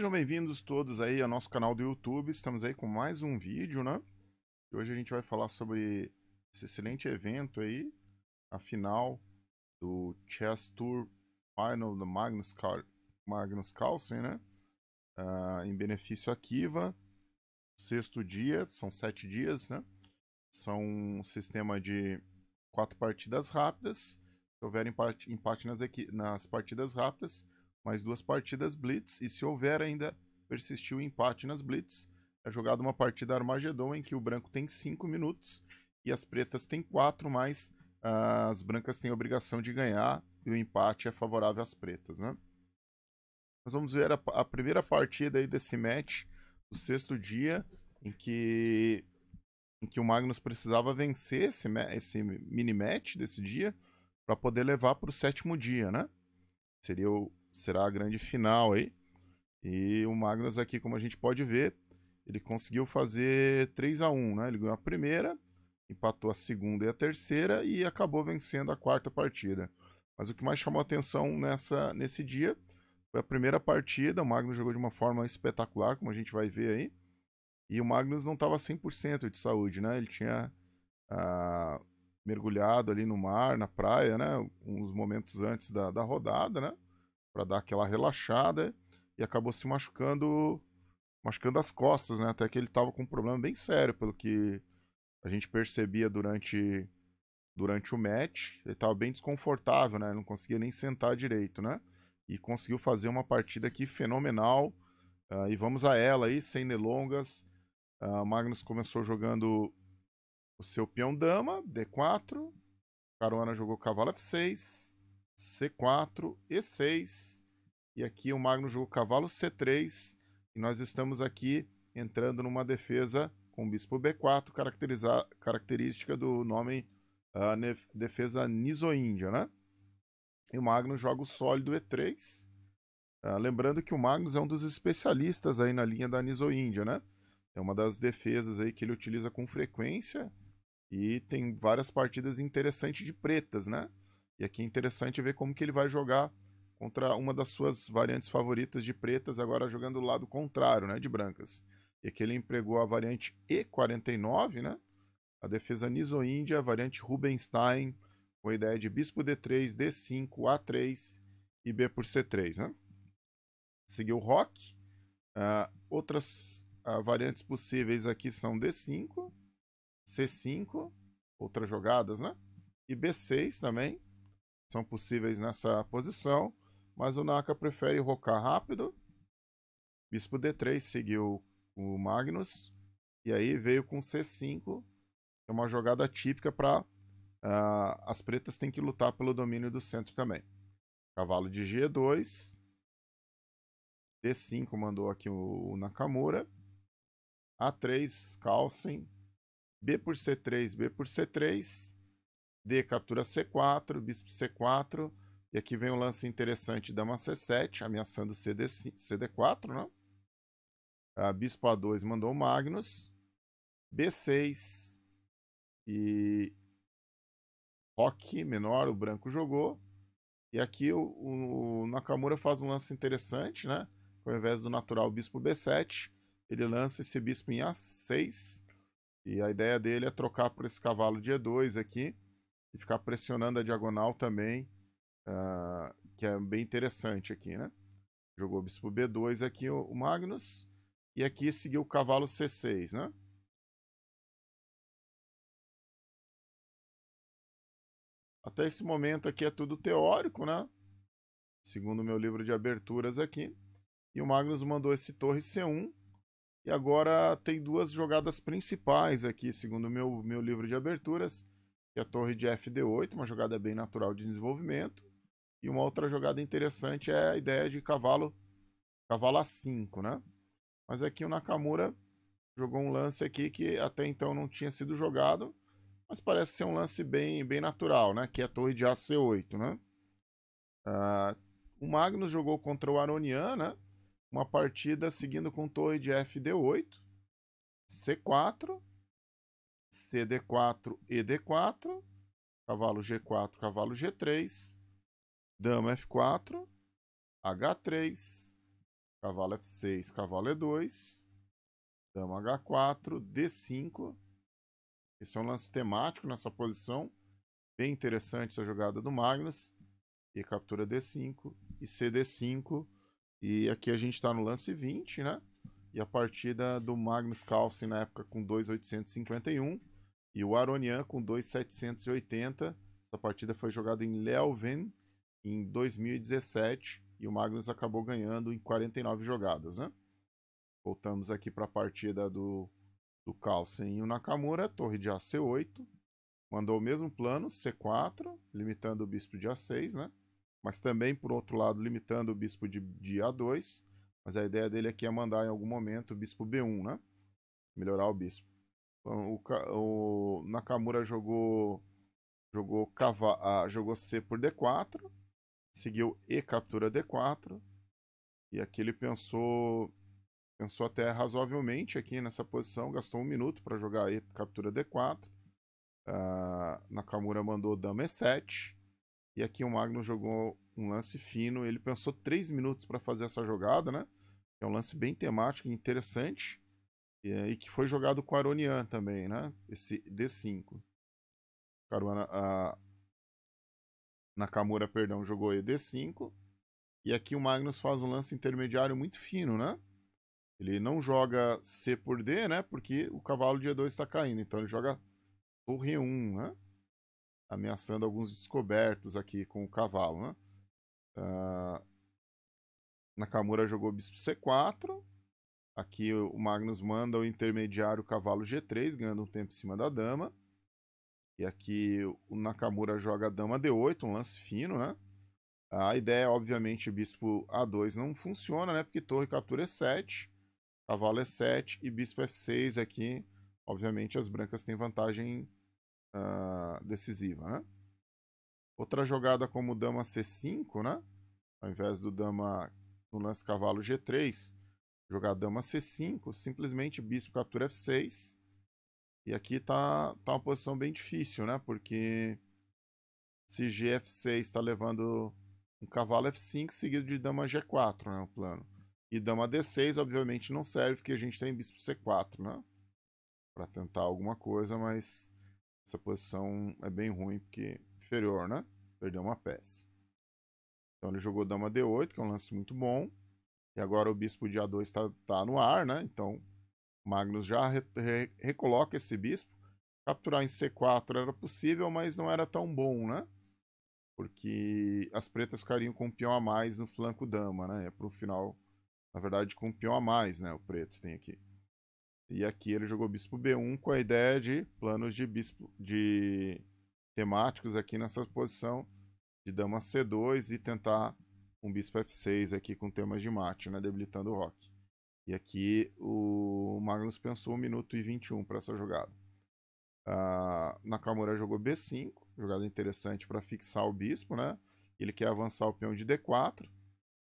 Sejam bem-vindos todos aí ao nosso canal do YouTube. Estamos aí com mais um vídeo, né? Hoje a gente vai falar sobre esse excelente evento aí, a final do Chess Tour Final do Magnus, Car Magnus Carlsen, né? Uh, em benefício a Kiva. Sexto dia, são sete dias, né? São um sistema de quatro partidas rápidas. Se houver empate, empate nas, nas partidas rápidas, mais duas partidas Blitz, e se houver ainda persistir o empate nas Blitz, é jogada uma partida Armagedon em que o branco tem 5 minutos e as pretas têm 4, mas uh, as brancas têm a obrigação de ganhar e o empate é favorável às pretas, né? Nós vamos ver a, a primeira partida aí desse match, do sexto dia, em que, em que o Magnus precisava vencer esse, esse mini-match desse dia para poder levar para o sétimo dia, né? Seria o, será a grande final aí. E o Magnus aqui, como a gente pode ver, ele conseguiu fazer 3 a 1 né? Ele ganhou a primeira, empatou a segunda e a terceira e acabou vencendo a quarta partida. Mas o que mais chamou atenção nessa, nesse dia foi a primeira partida. O Magnus jogou de uma forma espetacular, como a gente vai ver aí. E o Magnus não estava 100% de saúde, né? Ele tinha ah, mergulhado ali no mar, na praia, né? Uns momentos antes da, da rodada, né? para dar aquela relaxada e acabou se machucando machucando as costas, né? Até que ele estava com um problema bem sério, pelo que a gente percebia durante durante o match. Ele estava bem desconfortável, né? não conseguia nem sentar direito, né? E conseguiu fazer uma partida aqui fenomenal. Uh, e vamos a ela aí, sem delongas. Uh, Magnus começou jogando o seu peão dama, D4. Caruana jogou cavalo F6. C4, E6. E aqui o Magno jogou cavalo C3. E nós estamos aqui entrando numa defesa com bispo B4, característica do nome uh, defesa niso-índia, né? E o Magnus joga o sólido E3. Uh, ah, lembrando que o Magnus é um dos especialistas aí na linha da niso-índia, né? É uma das defesas aí que ele utiliza com frequência e tem várias partidas interessantes de pretas, né? E aqui é interessante ver como que ele vai jogar contra uma das suas variantes favoritas de pretas, agora jogando o lado contrário, né, de brancas. E aqui ele empregou a variante E49, né? A defesa niso-índia, a variante Rubenstein, com a ideia de bispo D3, D5, A3 e B por C3, né? Seguiu o Rock. Uh, outras uh, variantes possíveis aqui são D5, C5, outras jogadas, né? E B6 também são possíveis nessa posição, mas o Naka prefere rocar rápido. Bispo D3 seguiu o Magnus, e aí veio com C5, é uma jogada típica para Uh, ah, as pretas têm que lutar pelo domínio do centro também. Cavalo de G2. D5 mandou aqui o, Nakamura. A3, Carlsen. B por C3, B por C3. D captura C4, bispo C4, e aqui vem um lance interessante, dama C7, ameaçando CD, CD4, né? Ah, a bispo A2 mandou o Magnus, B6 e Roque menor, o branco jogou. E aqui o, o Nakamura faz um lance interessante, né? Ao invés do natural bispo B7, ele lança esse bispo em A6. E a ideia dele é trocar por esse cavalo de E2 aqui e ficar pressionando a diagonal também, uh, que é bem interessante aqui, né? Jogou bispo B2 aqui o Magnus, e aqui seguiu o cavalo C6, né? Até esse momento aqui é tudo teórico, né? Segundo meu livro de aberturas aqui. E o Magnus mandou esse torre C1. E agora tem duas jogadas principais aqui, segundo meu, meu livro de aberturas e a torre de FD8, uma jogada bem natural de desenvolvimento. E uma outra jogada interessante é a ideia de cavalo cavalo A5, né? Mas aqui é o Nakamura jogou um lance aqui que até então não tinha sido jogado, mas parece ser um lance bem, bem natural, né? Que é a torre de AC8, né? Uh, o Magnus jogou contra o Aronian, né? Uma partida seguindo com torre de FD8, C4, CD4 e D4, cavalo G4, cavalo G3, dama F4, H3, cavalo F6, cavalo E2, dama H4, D5. Esse é um lance temático nessa posição, bem interessante essa jogada do Magnus. E captura D5 e CD5. E aqui a gente está no lance 20, né? E a partida do Magnus Carlsen na época com 2,851 e o Aronian com 2,780. Essa partida foi jogada em Leuven em 2017 e o Magnus acabou ganhando em 49 jogadas, né? Voltamos aqui para a partida do, do Carlsen e o Nakamura, torre de AC8. Mandou o mesmo plano, C4, limitando o bispo de A6, né? Mas também, por outro lado, limitando o bispo de, de A2 mas a ideia dele aqui é mandar em algum momento o bispo B1, né? Melhorar o bispo. Então, o, o Nakamura jogou jogou cava, ah, jogou C por D4, seguiu E captura D4. E aqui ele pensou pensou até razoavelmente aqui nessa posição, gastou um minuto para jogar E captura D4. Ah, Nakamura mandou dama E7. E aqui o Magnus jogou um lance fino. Ele pensou 3 minutos para fazer essa jogada, né? É um lance bem temático e interessante. E, é, e que foi jogado com a Aronian também, né? Esse D5. Caruana, a Nakamura, perdão, jogou ED5. E aqui o Magnus faz um lance intermediário muito fino, né? Ele não joga C por D, né? Porque o cavalo de E2 está caindo. Então ele joga torre 1, né? Ameaçando alguns descobertos aqui com o cavalo, né? Uh, Nakamura jogou bispo C4. Aqui o Magnus manda o intermediário cavalo G3, ganhando um tempo em cima da dama. E aqui o Nakamura joga a dama D8, um lance fino, né? A ideia, obviamente, bispo A2 não funciona, né? Porque torre captura é E7, cavalo é E7 e bispo F6 aqui. É obviamente, as brancas têm vantagem uh, decisiva, né? Outra jogada como dama C5, né? Ao invés do dama no lance cavalo G3, jogar dama C5, simplesmente bispo captura F6. E aqui tá, tá uma posição bem difícil, né? Porque se GF6 está levando um cavalo F5 seguido de dama G4, né, o plano. E dama D6 obviamente não serve porque a gente tem bispo C4, né? Para tentar alguma coisa, mas essa posição é bem ruim porque inferior, né? Perdeu uma peça. Então ele jogou dama d8, que é um lance muito bom. E agora o bispo de a2 está tá no ar, né? Então Magnus já re, re, recoloca esse bispo. Capturar em c4 era possível, mas não era tão bom, né? Porque as pretas ficariam com um peão a mais no flanco dama, né? É pro final, na verdade, com um peão a mais, né? O preto tem aqui. E aqui ele jogou bispo b1 com a ideia de planos de bispo de temáticos aqui nessa posição de dama C2 e tentar um bispo F6 aqui com temas de mate, né, debilitando o rock. E aqui o Magnus pensou 1 minuto e 21 para essa jogada. Uh, Nakamura jogou B5, jogada interessante para fixar o bispo, né? Ele quer avançar o peão de D4,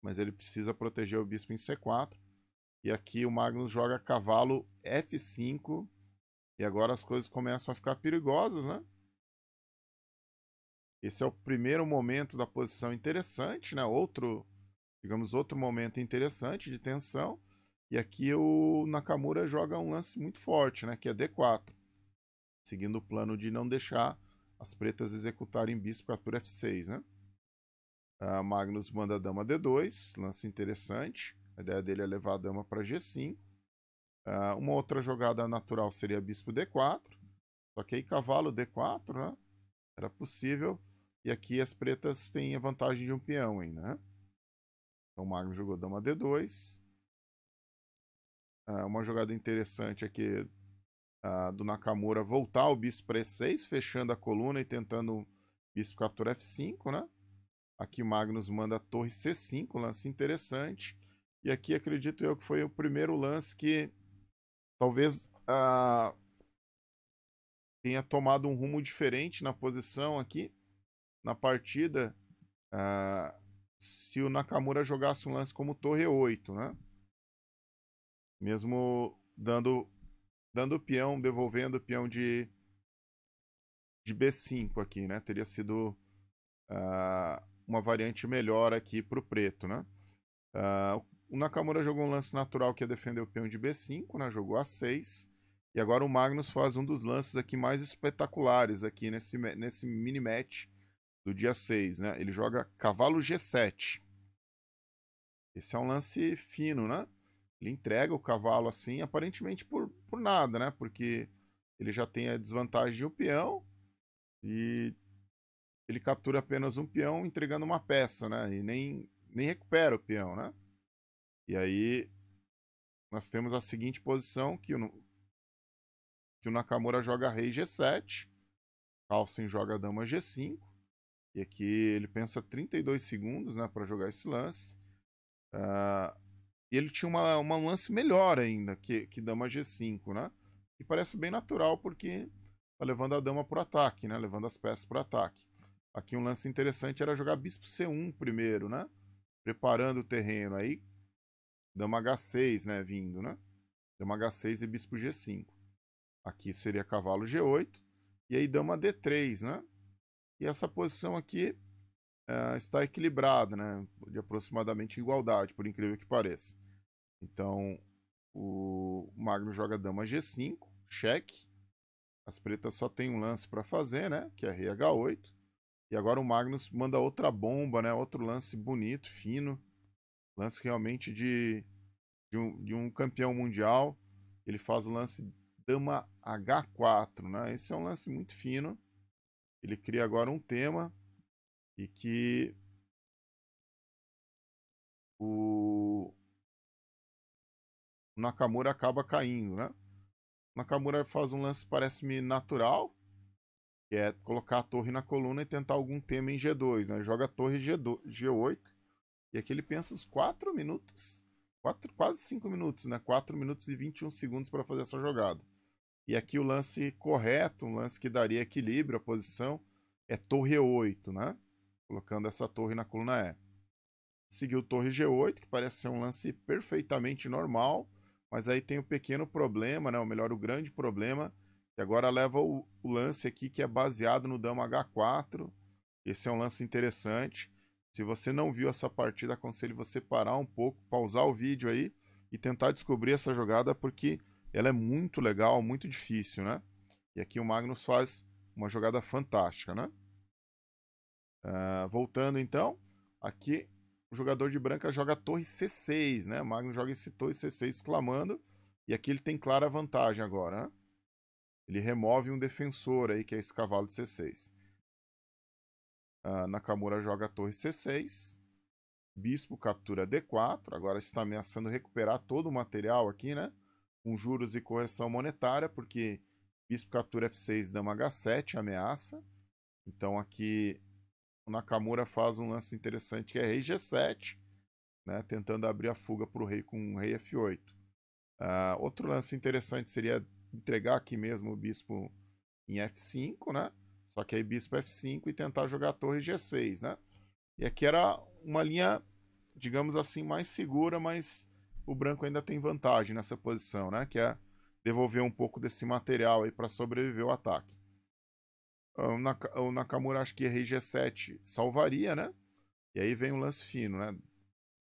mas ele precisa proteger o bispo em C4. E aqui o Magnus joga cavalo F5, e agora as coisas começam a ficar perigosas, né? Esse é o primeiro momento da posição interessante, né? Outro, digamos, outro momento interessante de tensão. E aqui o Nakamura joga um lance muito forte, né? Que é D4. Seguindo o plano de não deixar as pretas executarem bispo por F6, né? Magnus manda a dama D2, lance interessante. A ideia dele é levar a dama para G5. Uh, ah, uma outra jogada natural seria bispo D4. Só que aí cavalo D4, né? Era possível e aqui as pretas têm a vantagem de um peão, hein, né? Então o Magno jogou dama D2. Ah, uma jogada interessante aqui ah, do Nakamura voltar o bispo para E6, fechando a coluna e tentando bispo captura F5, né? Aqui o Magnus manda a torre C5, lance interessante. E aqui acredito eu que foi o primeiro lance que talvez ah, tenha tomado um rumo diferente na posição aqui na partida uh, se o Nakamura jogasse um lance como torre 8, né? Mesmo dando dando peão, devolvendo o peão de de B5 aqui, né? Teria sido uh, uma variante melhor aqui para o preto, né? Uh, o Nakamura jogou um lance natural que é defender o peão de B5, né? Jogou A6. E agora o Magnus faz um dos lances aqui mais espetaculares aqui nesse, nesse mini-match do dia 6, né? Ele joga cavalo G7. Esse é um lance fino, né? Ele entrega o cavalo assim, aparentemente por, por nada, né? Porque ele já tem a desvantagem de um peão e ele captura apenas um peão entregando uma peça, né? E nem, nem recupera o peão, né? E aí nós temos a seguinte posição que o, que o Nakamura joga rei G7, Carlsen joga dama G5, e aqui ele pensa 32 segundos né, para jogar esse lance. Uh, e ele tinha uma, uma lance melhor ainda que, que dama G5, né? E parece bem natural porque tá levando a dama para ataque, né? Levando as peças para ataque. Aqui um lance interessante era jogar bispo C1 primeiro, né? Preparando o terreno aí. Dama H6, né? Vindo, né? Dama H6 e bispo G5. Aqui seria cavalo G8. E aí dama D3, né? E essa posição aqui uh, está equilibrada, né? de aproximadamente igualdade, por incrível que pareça. Então, o Magno joga dama G5, cheque. As pretas só tem um lance para fazer, né? Que é rei H8. E agora o Magnus manda outra bomba, né? Outro lance bonito, fino. Lance realmente de, de, um, de um campeão mundial. Ele faz o lance dama H4, né? Esse é um lance muito fino ele cria agora um tema e que o Nakamura acaba caindo, né? Nakamura faz um lance parece-me natural, que é colocar a torre na coluna e tentar algum tema em G2, né? Joga a torre G2, G8 e aqui ele pensa os 4 minutos, quatro quase 5 minutos, né? 4 minutos e 21 segundos para fazer essa jogada. E aqui o lance correto, um lance que daria equilíbrio à posição, é torre E8, né? Colocando essa torre na coluna E. Seguiu torre G8, que parece ser um lance perfeitamente normal, mas aí tem o um pequeno problema, né? ou melhor, o grande problema, que agora leva o, o lance aqui que é baseado no dama H4. Esse é um lance interessante. Se você não viu essa partida, aconselho você parar um pouco, pausar o vídeo aí e tentar descobrir essa jogada, porque ela é muito legal, muito difícil, né? E aqui o Magnus faz uma jogada fantástica, né? Uh, voltando então, aqui o jogador de branca joga torre C6, né? O Magnus joga esse torre C6 clamando, e aqui ele tem clara vantagem agora, né? Ele remove um defensor aí, que é esse cavalo de C6. Uh, ah, Nakamura joga torre C6. Bispo captura D4. Agora está ameaçando recuperar todo o material aqui, né? com juros e correção monetária, porque bispo captura f6, dama h7, ameaça. Então aqui o Nakamura faz um lance interessante que é rei g7, né, tentando abrir a fuga para o rei com rei f8. Uh, outro lance interessante seria entregar aqui mesmo o bispo em f5, né? Só que aí bispo f5 e tentar jogar a torre g6, né? E aqui era uma linha, digamos assim, mais segura, mas o branco ainda tem vantagem nessa posição, né? Que é devolver um pouco desse material aí para sobreviver ao ataque. Ah, o, Nakamura acho que RG7 salvaria, né? E aí vem o um lance fino, né?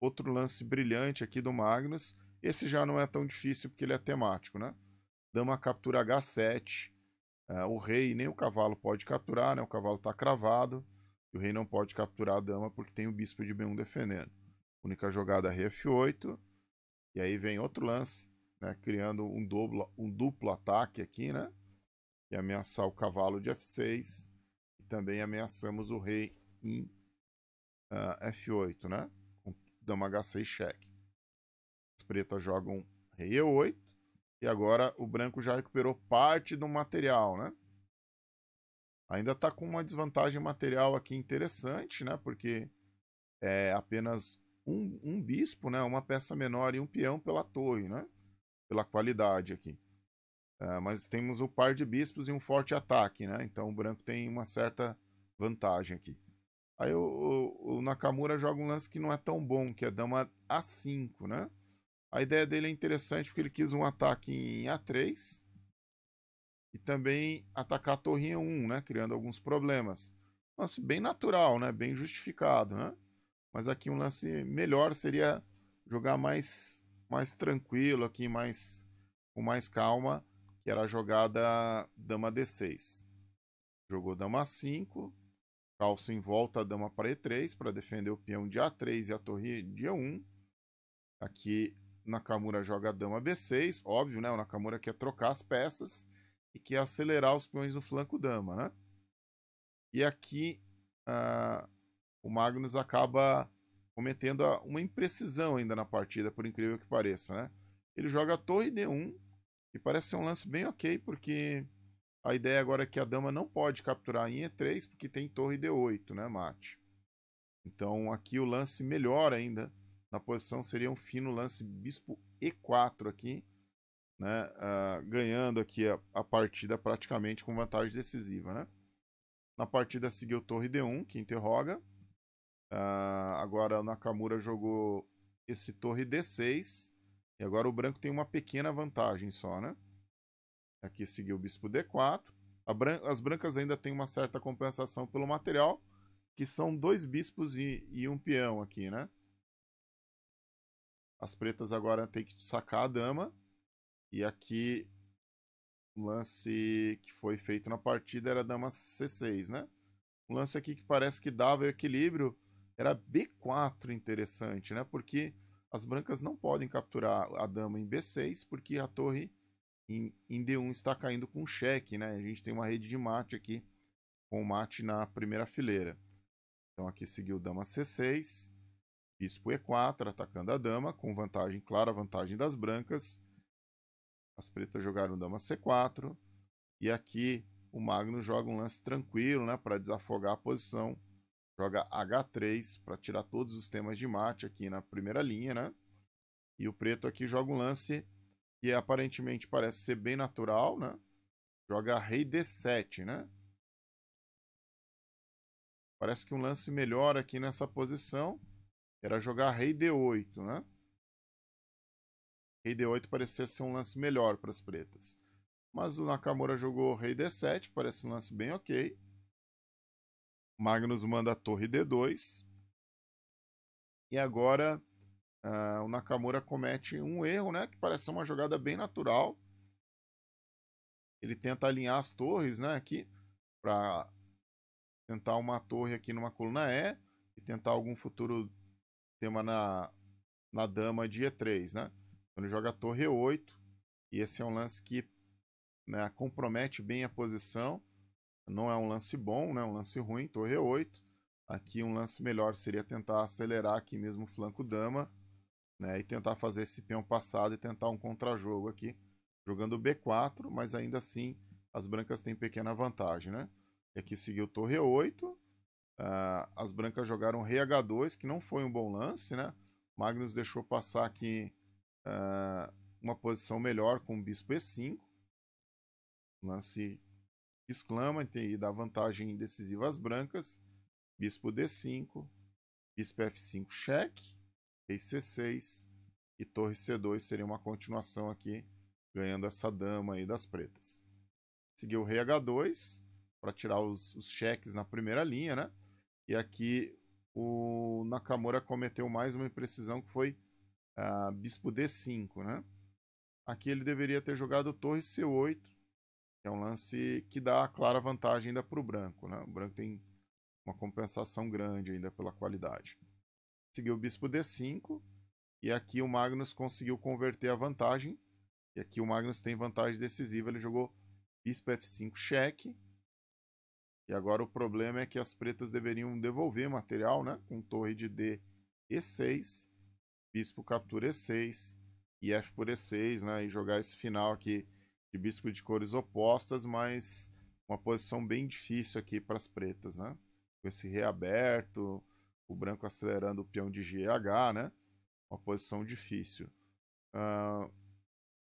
Outro lance brilhante aqui do Magnus. Esse já não é tão difícil porque ele é temático, né? Dama captura H7. É, o rei nem o cavalo pode capturar, né? O cavalo está cravado. E o rei não pode capturar a dama porque tem o bispo de B1 defendendo. Única jogada é rei F8. E aí vem outro lance, né? Criando um duplo, um duplo ataque aqui, né? E ameaçar o cavalo de F6. E também ameaçamos o rei em uh, ah, F8, né? Com dama H6 cheque. As pretas jogam rei E8. E agora o branco já recuperou parte do material, né? Ainda está com uma desvantagem material aqui interessante, né? Porque é apenas um, um bispo, né, uma peça menor e um peão pela torre, né, pela qualidade aqui. É, mas temos o um par de bispos e um forte ataque, né? Então o branco tem uma certa vantagem aqui. Aí o, o, o, Nakamura joga um lance que não é tão bom, que é dama A5, né? A ideia dele é interessante porque ele quis um ataque em A3 e também atacar a torre em 1, né? Criando alguns problemas. Lance bem natural, né? Bem justificado, né? Mas aqui um lance melhor seria jogar mais, mais tranquilo aqui, mais, com mais calma, que era a jogada dama d6. Jogou dama 5, calço em volta a dama para e3 para defender o peão de a3 e a torre de e1. Aqui Nakamura joga a dama b6, óbvio, né? O Nakamura quer trocar as peças e quer acelerar os peões no flanco dama, né? E aqui uh, o Magnus acaba cometendo uma imprecisão ainda na partida, por incrível que pareça, né? Ele joga a torre D1 e parece ser um lance bem ok, porque a ideia agora é que a dama não pode capturar em E3 porque tem torre D8, né, mate? Então aqui o lance melhor ainda na posição seria um fino lance bispo E4 aqui, né? Uh, ganhando aqui a, a, partida praticamente com vantagem decisiva, né? Na partida seguiu torre D1, que interroga. Uh, agora o Nakamura jogou esse torre D6. E agora o branco tem uma pequena vantagem só, né? Aqui seguiu o bispo D4. Bran... As brancas ainda têm uma certa compensação pelo material, que são dois bispos e, e um peão aqui, né? As pretas agora têm que sacar a dama. E aqui o lance que foi feito na partida era a dama C6, né? Um lance aqui que parece que dava equilíbrio, era B4 interessante, né? Porque as brancas não podem capturar a dama em B6, porque a torre em, em D1 está caindo com cheque, né? A gente tem uma rede de mate aqui, com mate na primeira fileira. Então aqui seguiu dama C6, bispo E4, atacando a dama, com vantagem, clara vantagem das brancas. As pretas jogaram dama C4, e aqui o Magno joga um lance tranquilo, né? Para desafogar a posição Joga H3 para tirar todos os temas de mate aqui na primeira linha, né? E o preto aqui joga um lance que aparentemente parece ser bem natural, né? Joga rei D7, né? Parece que um lance melhor aqui nessa posição era jogar rei D8, né? Rei D8 parecia ser um lance melhor para as pretas. Mas o Nakamura jogou rei D7, parece um lance bem ok. Magnus manda a torre D2. E agora uh, o Nakamura comete um erro, né? Que parece ser uma jogada bem natural. Ele tenta alinhar as torres, né? Aqui. para tentar uma torre aqui numa coluna E. E tentar algum futuro tema na, na dama de E3, né? Então ele joga a torre E8. E esse é um lance que né, compromete bem a posição. Não é um lance bom, né? um lance ruim, torre 8. Aqui um lance melhor seria tentar acelerar aqui mesmo o flanco dama, né? E tentar fazer esse peão passado e tentar um contra-jogo aqui, jogando B4, mas ainda assim as brancas têm pequena vantagem, né? E aqui seguiu torre 8. Uh, ah, as brancas jogaram rei H2, que não foi um bom lance, né? Magnus deixou passar aqui uh, uma posição melhor com o bispo E5. Lance exclama, e dá vantagem decisiva às brancas. Bispo D5, Bispo F5 cheque, Rei C6 e Torre C2 seria uma continuação aqui, ganhando essa dama aí das pretas. Seguiu o Rei H2 para tirar os, os cheques na primeira linha, né? E aqui o Nakamura cometeu mais uma imprecisão que foi uh, Bispo D5, né? Aqui ele deveria ter jogado Torre C8, é um lance que dá a clara vantagem ainda para o branco. Né? O branco tem uma compensação grande ainda pela qualidade. Seguiu o bispo D5. E aqui o Magnus conseguiu converter a vantagem. E aqui o Magnus tem vantagem decisiva. Ele jogou bispo F5 cheque. E agora o problema é que as pretas deveriam devolver material, né? Com torre de D E6, bispo captura E6 e F por E6, né? E jogar esse final aqui de bispo de cores opostas, mas uma posição bem difícil aqui para as pretas, né? Com esse reaberto, o branco acelerando o peão de GH, né? Uma posição difícil. Uh,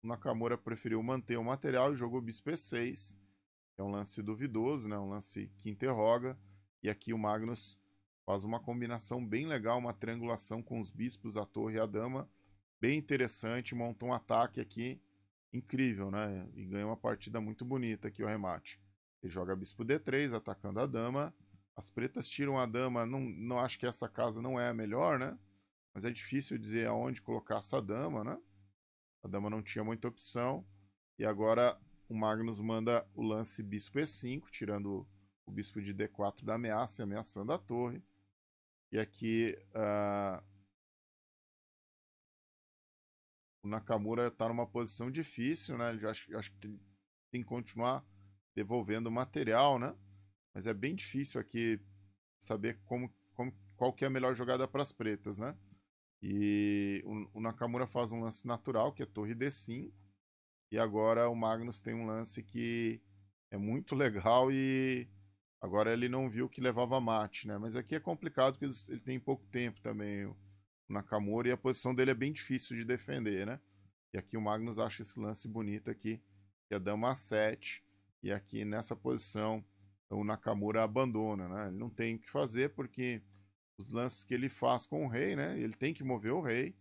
Nakamura preferiu manter o material e jogou bispo E6. É um lance duvidoso, né? Um lance que interroga. E aqui o Magnus faz uma combinação bem legal, uma triangulação com os bispos, a torre e a dama. Bem interessante, montou um ataque aqui incrível, né? E ganha uma partida muito bonita aqui o remate. Ele joga bispo d3, atacando a dama. As pretas tiram a dama, não, não acho que essa casa não é a melhor, né? Mas é difícil dizer aonde colocar essa dama, né? A dama não tinha muita opção. E agora o Magnus manda o lance bispo e5, tirando o bispo de d4 da ameaça e ameaçando a torre. E aqui uh, o Nakamura está numa posição difícil, né? Eu acho, acho que tem que continuar devolvendo material, né? Mas é bem difícil aqui saber como, como qual que é a melhor jogada para as pretas, né? E o, o, Nakamura faz um lance natural, que é torre D5. E agora o Magnus tem um lance que é muito legal e agora ele não viu que levava mate, né? Mas aqui é complicado porque ele tem pouco tempo também, o, Nakamura e a posição dele é bem difícil de defender, né? E aqui o Magnus acha esse lance bonito aqui, que é dama a 7, e aqui nessa posição o Nakamura abandona, né? Ele não tem o que fazer porque os lances que ele faz com o rei, né? Ele tem que mover o rei.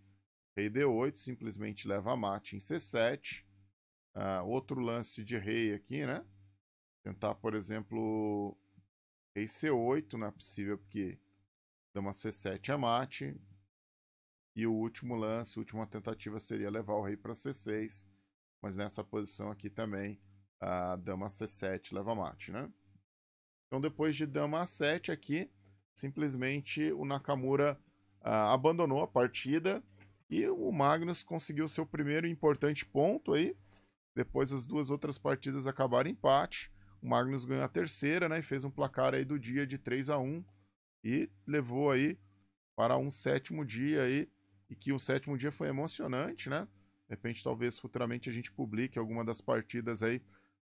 Rei D8 simplesmente leva a mate em C7. Uh, ah, outro lance de rei aqui, né? Tentar, por exemplo, rei C8, não é possível porque dama C7 é mate. E o último lance, a última tentativa seria levar o rei para C6, mas nessa posição aqui também a dama C7 leva mate, né? Então depois de dama A7 aqui, simplesmente o Nakamura ah, abandonou a partida e o Magnus conseguiu seu primeiro importante ponto aí. Depois as duas outras partidas acabaram em empate. O Magnus ganhou a terceira, né, e fez um placar aí do dia de 3 a 1 e levou aí para um sétimo dia aí e que o sétimo dia foi emocionante, né? De repente, talvez futuramente a gente publique alguma das partidas aí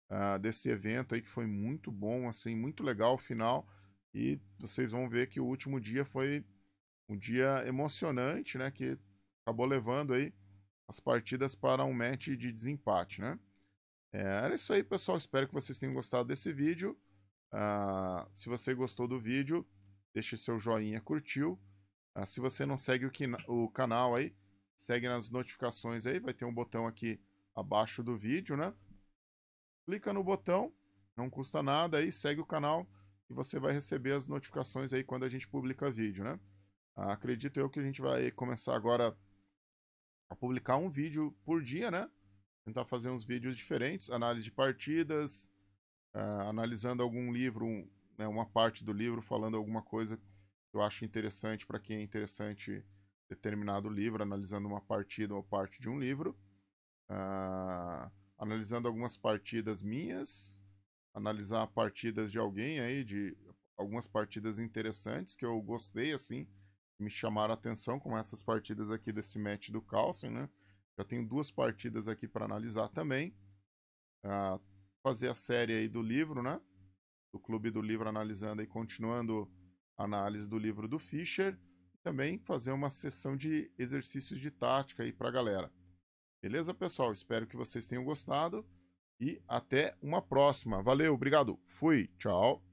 uh, desse evento aí que foi muito bom, assim, muito legal o final. E vocês vão ver que o último dia foi um dia emocionante, né? Que acabou levando aí as partidas para um match de desempate, né? É, era isso aí, pessoal. Espero que vocês tenham gostado desse vídeo. Uh, se você gostou do vídeo, deixe seu joinha, curtiu ah, se você não segue o, o canal aí, segue nas notificações aí, vai ter um botão aqui abaixo do vídeo, né? Clica no botão, não custa nada aí, segue o canal e você vai receber as notificações aí quando a gente publica vídeo, né? Ah, acredito eu que a gente vai começar agora a publicar um vídeo por dia, né? Tentar fazer uns vídeos diferentes, análise de partidas, ah, analisando algum livro, um, né, uma parte do livro, falando alguma coisa eu acho interessante para quem é interessante determinado livro, analisando uma partida ou parte de um livro, uh, analisando algumas partidas minhas, analisar partidas de alguém aí, de algumas partidas interessantes que eu gostei, assim, me chamaram a atenção, como essas partidas aqui desse match do Carlsen, né? Já tenho duas partidas aqui para analisar também. Uh, fazer a série aí do livro, né? Do Clube do Livro analisando e continuando análise do livro do Fischer e também fazer uma sessão de exercícios de tática aí para a galera. Beleza, pessoal? Espero que vocês tenham gostado e até uma próxima. Valeu, obrigado. Fui, tchau.